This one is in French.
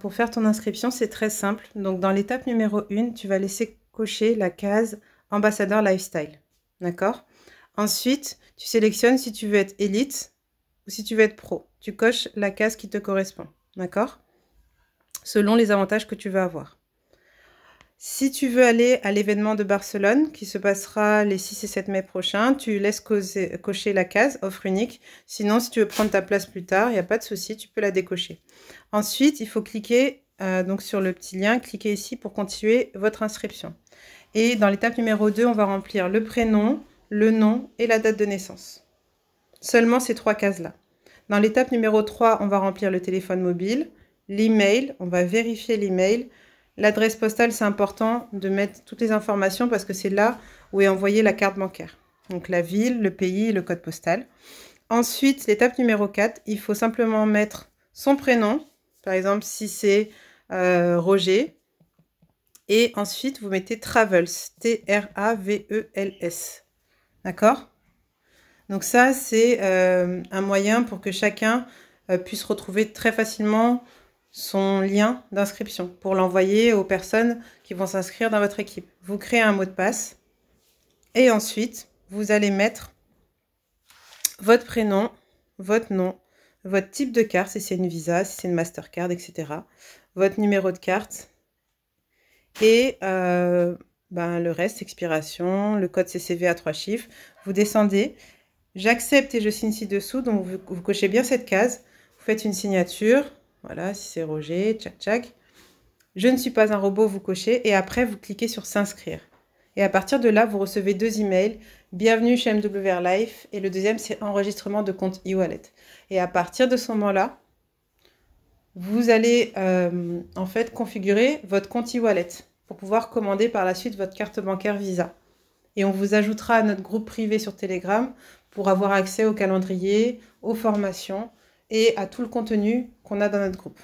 pour faire ton inscription, c'est très simple. Donc, dans l'étape numéro 1, tu vas laisser cocher la case ambassadeur lifestyle. D'accord Ensuite, tu sélectionnes si tu veux être élite ou si tu veux être pro. Tu coches la case qui te correspond. D'accord Selon les avantages que tu veux avoir. Si tu veux aller à l'événement de Barcelone qui se passera les 6 et 7 mai prochains, tu laisses cocher la case offre unique. Sinon, si tu veux prendre ta place plus tard, il n'y a pas de souci, tu peux la décocher. Ensuite, il faut cliquer euh, donc sur le petit lien, Cliquer ici pour continuer votre inscription. Et dans l'étape numéro 2, on va remplir le prénom, le nom et la date de naissance. Seulement ces trois cases-là. Dans l'étape numéro 3, on va remplir le téléphone mobile, l'email, on va vérifier l'email, L'adresse postale, c'est important de mettre toutes les informations parce que c'est là où est envoyée la carte bancaire. Donc la ville, le pays le code postal. Ensuite, l'étape numéro 4, il faut simplement mettre son prénom. Par exemple, si c'est euh, Roger. Et ensuite, vous mettez Travels. T-R-A-V-E-L-S. D'accord Donc ça, c'est euh, un moyen pour que chacun euh, puisse retrouver très facilement son lien d'inscription pour l'envoyer aux personnes qui vont s'inscrire dans votre équipe. Vous créez un mot de passe et ensuite, vous allez mettre votre prénom, votre nom, votre type de carte, si c'est une Visa, si c'est une Mastercard, etc. Votre numéro de carte et euh, ben, le reste, expiration, le code CCV à trois chiffres. Vous descendez, j'accepte et je signe ci-dessous, donc vous cochez bien cette case, vous faites une signature, voilà, si c'est Roger, tchac tchac. Je ne suis pas un robot, vous cochez et après vous cliquez sur s'inscrire. Et à partir de là, vous recevez deux emails. Bienvenue chez MWR Life et le deuxième c'est enregistrement de compte e-wallet. Et à partir de ce moment-là, vous allez euh, en fait configurer votre compte e-wallet pour pouvoir commander par la suite votre carte bancaire Visa. Et on vous ajoutera à notre groupe privé sur Telegram pour avoir accès au calendrier, aux formations et à tout le contenu qu'on a dans notre groupe.